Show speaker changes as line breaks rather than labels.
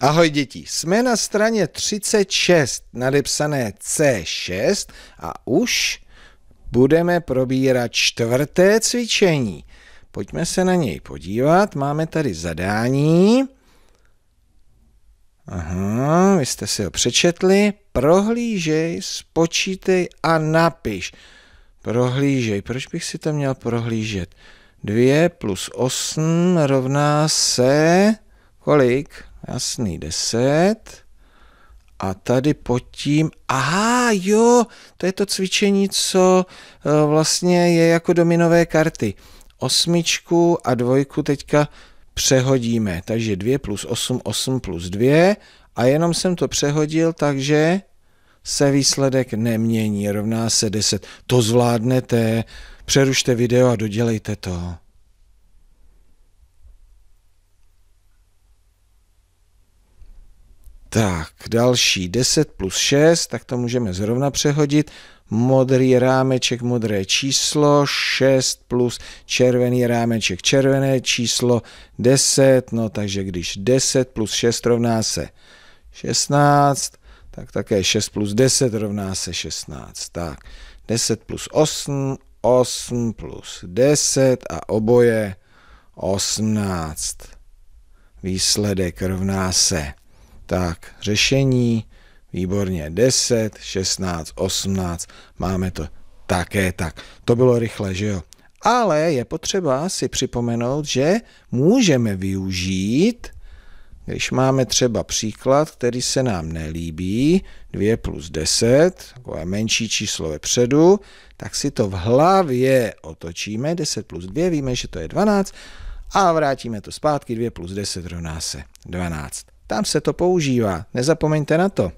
Ahoj děti, jsme na straně 36, nadepsané C6 a už budeme probírat čtvrté cvičení. Pojďme se na něj podívat, máme tady zadání. Aha, vy jste si ho přečetli. Prohlížej, spočítej a napiš. Prohlížej, proč bych si to měl prohlížet? 2 plus 8 rovná se kolik? Jasný, 10. A tady pod tím, aha, jo, to je to cvičení, co eh, vlastně je jako dominové karty. Osmičku a dvojku teďka přehodíme, takže 2 plus 8, 8 plus 2 a jenom jsem to přehodil, takže se výsledek nemění, rovná se 10. To zvládnete, přerušte video a dodělejte to. Tak, další 10 plus 6, tak to můžeme zrovna přehodit. Modrý rámeček, modré číslo, 6 plus červený rámeček, červené číslo, 10. No takže když 10 plus 6 rovná se 16, tak také 6 plus 10 rovná se 16. Tak, 10 plus 8, 8 plus 10 a oboje 18. Výsledek rovná se tak, řešení, výborně, 10, 16, 18, máme to také tak. To bylo rychle, že jo? Ale je potřeba si připomenout, že můžeme využít, když máme třeba příklad, který se nám nelíbí, 2 plus 10, takové menší číslo vepředu, tak si to v hlavě otočíme, 10 plus 2, víme, že to je 12, a vrátíme to zpátky, 2 plus 10 rovná se 12. Tam se to používá, nezapomeňte na to.